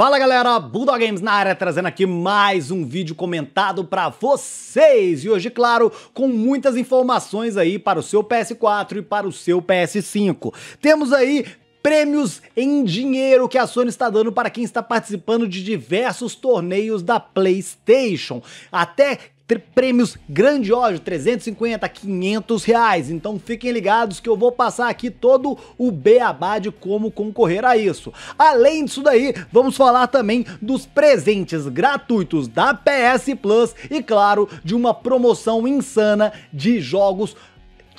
Fala galera, Bulldog Games na área, trazendo aqui mais um vídeo comentado para vocês. E hoje, claro, com muitas informações aí para o seu PS4 e para o seu PS5. Temos aí prêmios em dinheiro que a Sony está dando para quem está participando de diversos torneios da PlayStation. Até prêmios grandiosos, 350, 500 reais. Então fiquem ligados que eu vou passar aqui todo o beabá de como concorrer a isso. Além disso daí, vamos falar também dos presentes gratuitos da PS Plus e, claro, de uma promoção insana de jogos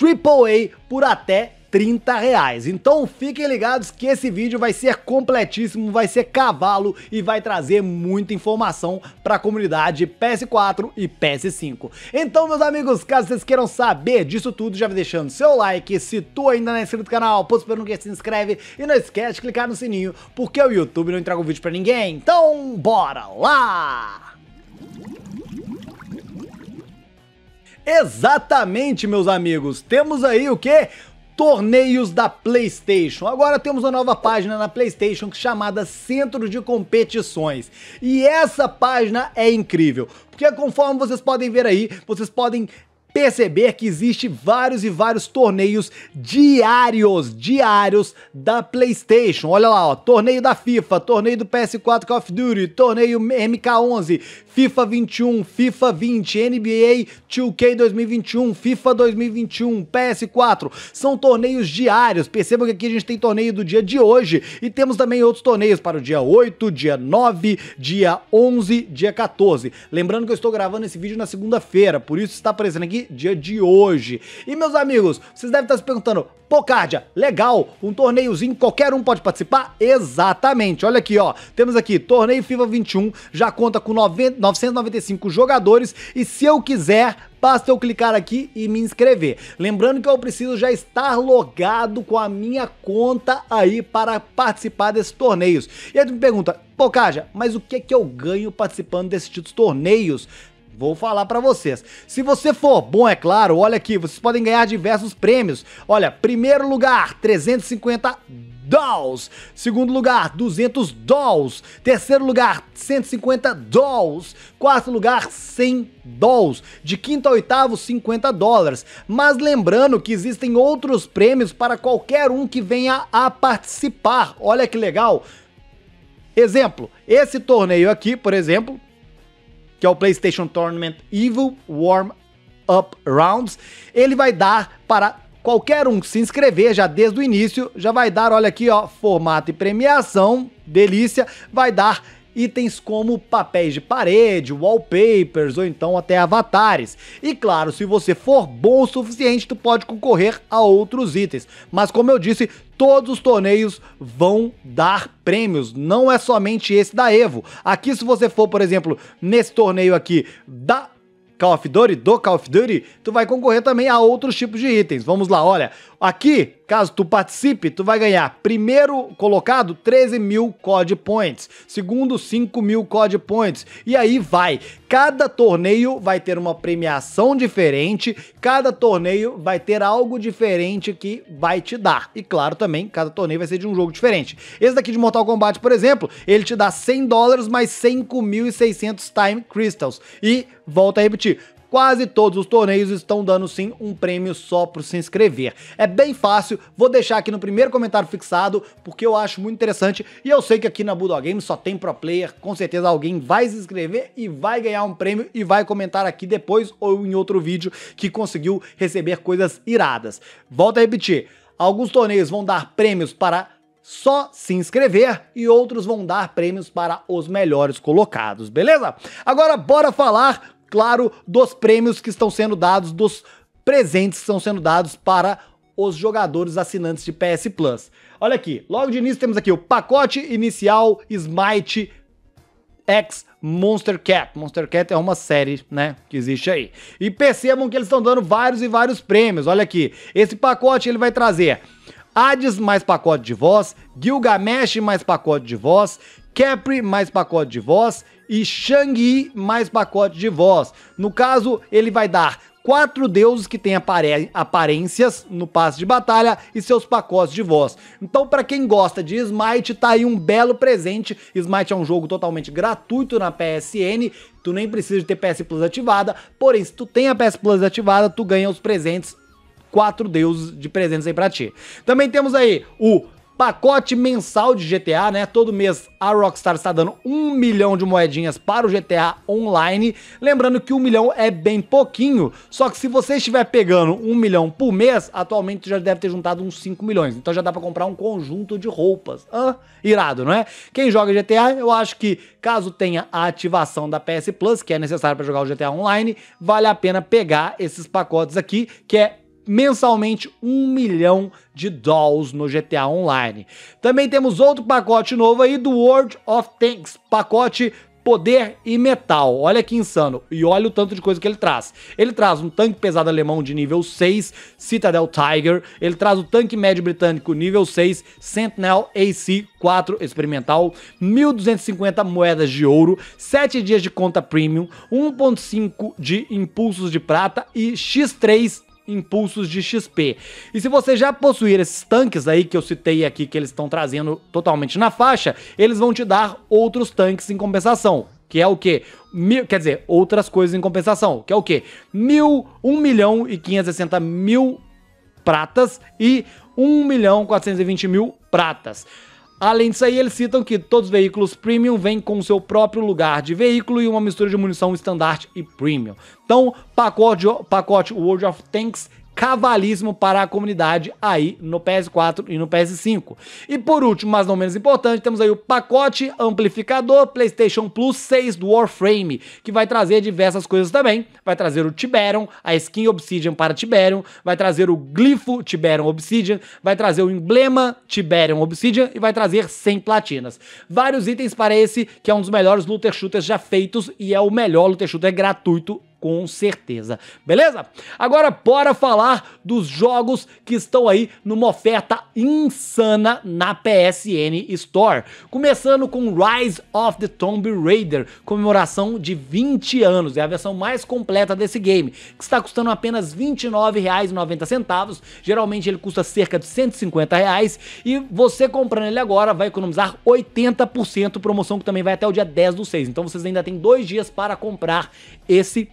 AAA por até 30 reais. Então fiquem ligados que esse vídeo vai ser completíssimo, vai ser cavalo e vai trazer muita informação para a comunidade PS4 e PS5. Então, meus amigos, caso vocês queiram saber disso tudo, já vai deixando seu like. Se tu ainda não é inscrito no canal, pô, espero que se inscreve e não esquece de clicar no sininho, porque o YouTube não entrega o um vídeo para ninguém. Então, bora lá! Exatamente, meus amigos. Temos aí o que? torneios da PlayStation. Agora temos uma nova página na PlayStation é chamada Centro de Competições. E essa página é incrível, porque conforme vocês podem ver aí, vocês podem perceber que existe vários e vários torneios diários, diários da PlayStation. Olha lá, ó, torneio da FIFA, torneio do PS4 Call of Duty, torneio MK11, FIFA 21, FIFA 20, NBA 2K 2021, FIFA 2021, PS4. São torneios diários. Percebam que aqui a gente tem torneio do dia de hoje e temos também outros torneios para o dia 8, dia 9, dia 11, dia 14. Lembrando que eu estou gravando esse vídeo na segunda-feira, por isso está aparecendo aqui dia de hoje. E meus amigos, vocês devem estar se perguntando, pô legal, um torneiozinho, qualquer um pode participar? Exatamente, olha aqui ó, temos aqui torneio FIFA 21, já conta com 90, 995 jogadores e se eu quiser, basta eu clicar aqui e me inscrever. Lembrando que eu preciso já estar logado com a minha conta aí para participar desses torneios. E aí tu me pergunta, pô Kaja, mas o que é que eu ganho participando desses torneios? Vou falar para vocês. Se você for bom, é claro, olha aqui, vocês podem ganhar diversos prêmios. Olha, primeiro lugar, 350 dolls. Segundo lugar, 200 dolls. Terceiro lugar, 150 dolls. Quarto lugar, 100 dolls. De quinto a oitavo, 50 dólares. Mas lembrando que existem outros prêmios para qualquer um que venha a participar. Olha que legal. Exemplo, esse torneio aqui, por exemplo, que é o PlayStation Tournament Evil Warm Up Rounds. Ele vai dar para qualquer um se inscrever já desde o início, já vai dar, olha aqui, ó, formato e premiação, delícia, vai dar itens como papéis de parede, wallpapers ou então até avatares. E claro, se você for bom o suficiente, tu pode concorrer a outros itens. Mas como eu disse, todos os torneios vão dar prêmios, não é somente esse da Evo. Aqui se você for, por exemplo, nesse torneio aqui da Call of Duty, do Call of Duty, tu vai concorrer também a outros tipos de itens. Vamos lá, olha. Aqui, caso tu participe, tu vai ganhar primeiro colocado 13 mil COD Points, segundo 5 mil COD Points, e aí vai. Cada torneio vai ter uma premiação diferente, cada torneio vai ter algo diferente que vai te dar. E claro também, cada torneio vai ser de um jogo diferente. Esse daqui de Mortal Kombat, por exemplo, ele te dá 100 dólares mais 5.600 Time Crystals. E volta a repetir, quase todos os torneios estão dando sim um prêmio só para se inscrever. É bem fácil, vou deixar aqui no primeiro comentário fixado, porque eu acho muito interessante e eu sei que aqui na Budó Games só tem pro player, com certeza alguém vai se inscrever e vai ganhar um prêmio e vai comentar aqui depois ou em outro vídeo que conseguiu receber coisas iradas. Volta a repetir, alguns torneios vão dar prêmios para só se inscrever e outros vão dar prêmios para os melhores colocados, beleza? Agora bora falar claro, dos prêmios que estão sendo dados, dos presentes que estão sendo dados para os jogadores assinantes de PS Plus. Olha aqui, logo de início temos aqui o pacote inicial Smite X Monster Cat. Monster Cat é uma série, né, que existe aí. E percebam é que eles estão dando vários e vários prêmios. Olha aqui, esse pacote ele vai trazer Hades mais pacote de voz, Gilgamesh mais pacote de voz, Capri mais pacote de voz e Shang-Yi mais pacote de voz. No caso, ele vai dar quatro deuses que têm aparências no passe de batalha e seus pacotes de voz. Então, para quem gosta de Smite, tá aí um belo presente. Smite é um jogo totalmente gratuito na PSN, tu nem precisa de ter PS Plus ativada, porém, se tu tem a PS Plus ativada, tu ganha os presentes, quatro deuses de presentes aí pra ti. Também temos aí o pacote mensal de GTA, né? Todo mês a Rockstar está dando um milhão de moedinhas para o GTA Online. Lembrando que um milhão é bem pouquinho, só que se você estiver pegando um milhão por mês, atualmente já deve ter juntado uns 5 milhões. Então já dá para comprar um conjunto de roupas. Hã? irado, não é? Quem joga GTA, eu acho que caso tenha a ativação da PS Plus, que é necessário para jogar o GTA Online, vale a pena pegar esses pacotes aqui, que é mensalmente um milhão de dolls no GTA Online. Também temos outro pacote novo aí do World of Tanks, pacote poder e metal. Olha que insano. E olha o tanto de coisa que ele traz. Ele traz um tanque pesado alemão de nível 6, Citadel Tiger. Ele traz o tanque médio britânico nível 6, Sentinel AC 4 experimental, 1.250 moedas de ouro, 7 dias de conta premium, 1.5 de impulsos de prata e X3 impulsos de XP. E se você já possuir esses tanques aí que eu citei aqui, que eles estão trazendo totalmente na faixa, eles vão te dar outros tanques em compensação. Que é o quê? Mil, quer dizer, outras coisas em compensação. Que é o quê? Mil, 1 milhão e 560 mil pratas e 1 milhão e 420 mil pratas. Além disso aí, eles citam que todos os veículos premium vêm com seu próprio lugar de veículo e uma mistura de munição standard e premium. Então, pacote, pacote World of Tanks cavalismo para a comunidade aí no PS4 e no PS5. E por último, mas não menos importante, temos aí o pacote amplificador PlayStation Plus 6 do Warframe, que vai trazer diversas coisas também. Vai trazer o Tiberon, a skin Obsidian para Tiberon. vai trazer o glifo Tiberon Obsidian, vai trazer o emblema Tiberon Obsidian e vai trazer 100 platinas. Vários itens para esse que é um dos melhores looter shooters já feitos e é o melhor looter shooter gratuito com certeza. Beleza? Agora bora falar dos jogos que estão aí numa oferta insana na PSN Store. Começando com Rise of the Tomb Raider, comemoração de 20 anos. É a versão mais completa desse game, que está custando apenas R$ 29,90. Geralmente ele custa cerca de R$ 150 reais, e você comprando ele agora vai economizar 80%, promoção que também vai até o dia 10 do 6. Então vocês ainda têm dois dias para comprar esse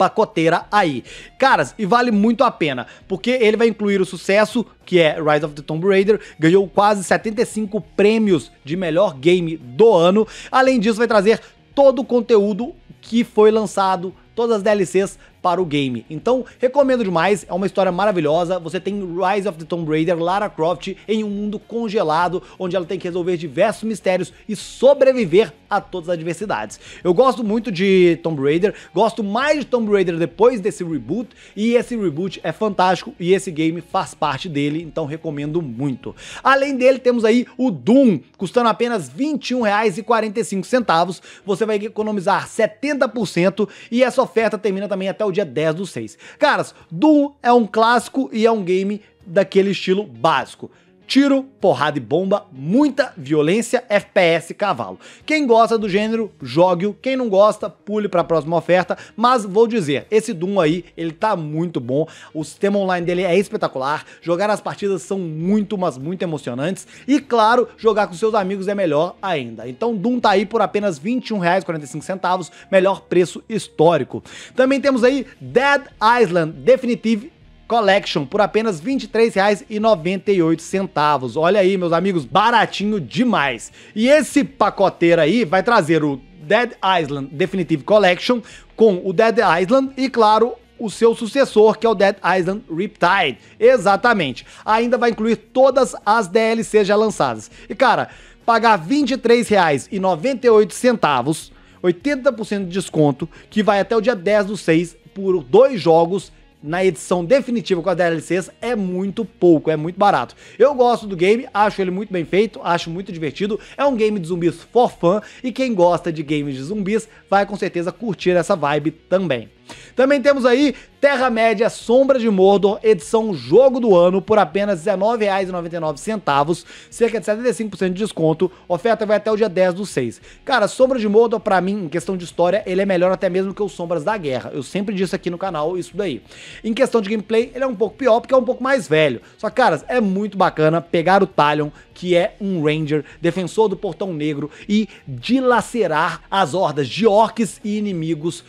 pacoteira aí. Caras, e vale muito a pena, porque ele vai incluir o sucesso que é Rise of the Tomb Raider, ganhou quase 75 prêmios de melhor game do ano. Além disso, vai trazer todo o conteúdo que foi lançado, todas as DLCs para o game. Então, recomendo demais, é uma história maravilhosa. Você tem Rise of the Tomb Raider, Lara Croft, em um mundo congelado, onde ela tem que resolver diversos mistérios e sobreviver a todas as adversidades. Eu gosto muito de Tomb Raider, gosto mais de Tomb Raider depois desse reboot, e esse reboot é fantástico e esse game faz parte dele, então recomendo muito. Além dele, temos aí o Doom, custando apenas R$ 21,45. Você vai economizar 70% e essa oferta termina também até o o dia 10 do 6. Caras, Doom é um clássico e é um game daquele estilo básico. Tiro, porrada e bomba, muita violência, FPS cavalo. Quem gosta do gênero, jogue-o. Quem não gosta, pule para a próxima oferta. Mas vou dizer, esse Doom aí, ele tá muito bom. O sistema online dele é espetacular. Jogar as partidas são muito, mas muito emocionantes. E claro, jogar com seus amigos é melhor ainda. Então Doom tá aí por apenas R$ 21,45, melhor preço histórico. Também temos aí Dead Island Definitive Collection por apenas R$ 23,98. Olha aí, meus amigos, baratinho demais. E esse pacoteiro aí vai trazer o Dead Island Definitive Collection com o Dead Island e, claro, o seu sucessor, que é o Dead Island Riptide. Exatamente. Ainda vai incluir todas as DLCs já lançadas. E, cara, pagar R$ 23,98, 80% de desconto, que vai até o dia 10 do 6 por dois jogos na edição definitiva com as DLCs é muito pouco, é muito barato. Eu gosto do game, acho ele muito bem feito, acho muito divertido. É um game de zumbis for fun e quem gosta de games de zumbis vai com certeza curtir essa vibe também. Também temos aí Terra-média Sombra de Mordor, edição Jogo do Ano, por apenas R$19,99, cerca de 75% de desconto. Oferta vai até o dia 10 do 6. Cara, Sombra de Mordor, pra mim, em questão de história, ele é melhor até mesmo que os Sombras da Guerra. Eu sempre disse aqui no canal isso daí. Em questão de gameplay, ele é um pouco pior, porque é um pouco mais velho. Só, caras, é muito bacana pegar o Talion, que é um Ranger, defensor do Portão Negro, e dilacerar as hordas de orcs e inimigos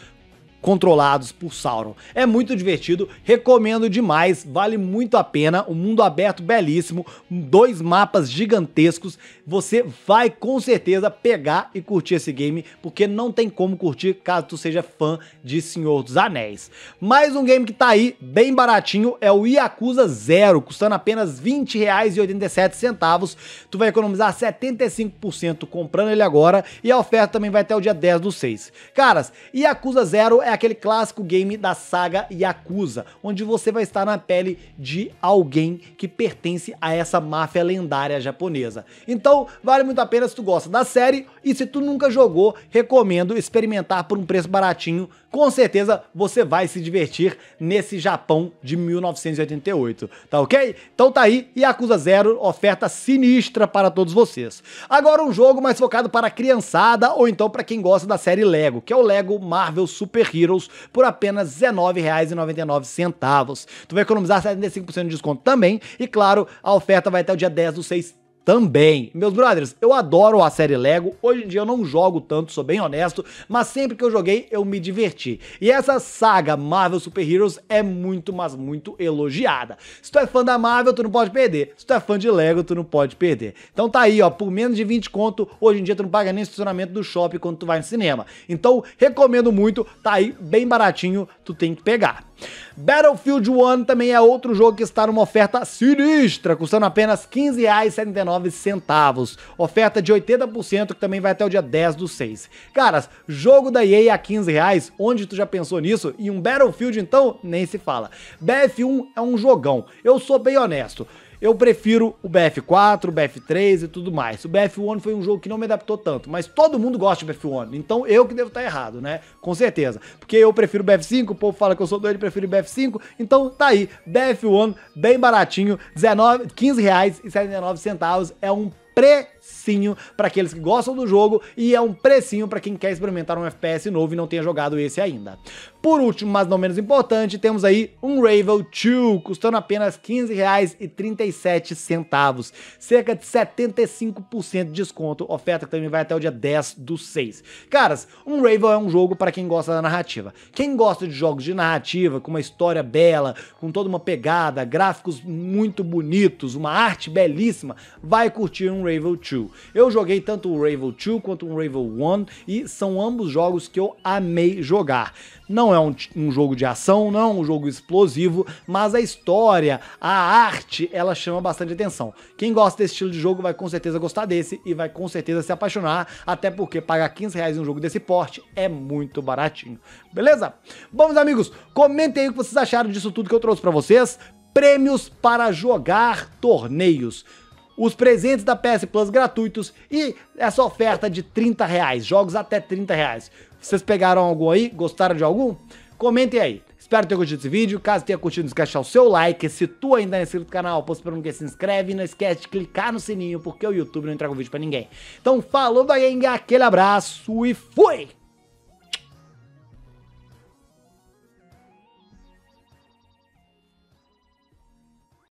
controlados por Sauron. É muito divertido, recomendo demais, vale muito a pena, um mundo aberto belíssimo, dois mapas gigantescos, você vai com certeza pegar e curtir esse game, porque não tem como curtir caso tu seja fã de Senhor dos Anéis. Mais um game que tá aí, bem baratinho, é o Yakuza Zero, custando apenas R$ 20,87, tu vai economizar 75% comprando ele agora, e a oferta também vai até o dia 10 do 6. Caras, Yakuza Zero é é aquele clássico game da saga Yakuza, onde você vai estar na pele de alguém que pertence a essa máfia lendária japonesa. Então, vale muito a pena se tu gosta da série e se tu nunca jogou, recomendo experimentar por um preço baratinho com certeza você vai se divertir nesse Japão de 1988, tá ok? Então tá aí, Yakuza Zero, oferta sinistra para todos vocês. Agora um jogo mais focado para criançada ou então para quem gosta da série Lego, que é o Lego Marvel Super Heroes, por apenas R$19,99. Tu vai economizar 75% de desconto também e claro, a oferta vai até o dia 10 do 6 também. Meus brothers, eu adoro a série Lego. Hoje em dia eu não jogo tanto, sou bem honesto, mas sempre que eu joguei eu me diverti. E essa saga Marvel Super Heroes é muito, mas muito elogiada. Se tu é fã da Marvel, tu não pode perder. Se tu é fã de Lego, tu não pode perder. Então tá aí, ó, por menos de 20 conto, hoje em dia tu não paga nem estacionamento do shopping quando tu vai no cinema. Então, recomendo muito, tá aí bem baratinho, tu tem que pegar. Battlefield 1 também é outro jogo que está numa oferta sinistra, custando apenas R$ 15,79. Oferta de 80%, que também vai até o dia 10 do 6. Caras, jogo da EA a 15 reais, onde tu já pensou nisso? E um Battlefield, então, nem se fala. BF1 é um jogão. Eu sou bem honesto. Eu prefiro o BF4, o BF3 e tudo mais. O BF1 foi um jogo que não me adaptou tanto, mas todo mundo gosta de BF1. Então eu que devo estar tá errado, né? Com certeza. Porque eu prefiro o BF5, o povo fala que eu sou doido e prefiro o BF5. Então tá aí, BF1 bem baratinho, R$15,79 é um pre precinho para aqueles que gostam do jogo e é um precinho para quem quer experimentar um FPS novo e não tenha jogado esse ainda. Por último, mas não menos importante, temos aí um Ravel 2, custando apenas R$ 15,37, cerca de 75% de desconto, oferta que também vai até o dia 10 do 6. Caras, um Ravel é um jogo para quem gosta da narrativa. Quem gosta de jogos de narrativa, com uma história bela, com toda uma pegada, gráficos muito bonitos, uma arte belíssima, vai curtir um Ravel 2. 2. Eu joguei tanto o Rainbow 2 quanto o Rainbow 1 e são ambos jogos que eu amei jogar. Não é um, um jogo de ação, não é um jogo explosivo, mas a história, a arte, ela chama bastante atenção. Quem gosta desse estilo de jogo vai com certeza gostar desse e vai com certeza se apaixonar, até porque pagar 15 reais em um jogo desse porte é muito baratinho. Beleza? Bom, meus amigos, comentem aí o que vocês acharam disso tudo que eu trouxe para vocês. Prêmios para jogar torneios os presentes da PS Plus gratuitos e essa oferta de 30 reais, jogos até 30 reais. Vocês pegaram algum aí? Gostaram de algum? Comentem aí. Espero ter curtido esse vídeo. Caso tenha curtido, não esquece de o seu like. Se tu ainda é inscrito no canal, posso esperando que se inscreve. E não esquece de clicar no sininho, porque o YouTube não entrega o vídeo pra ninguém. Então, falou, vai ganhar aquele abraço e fui!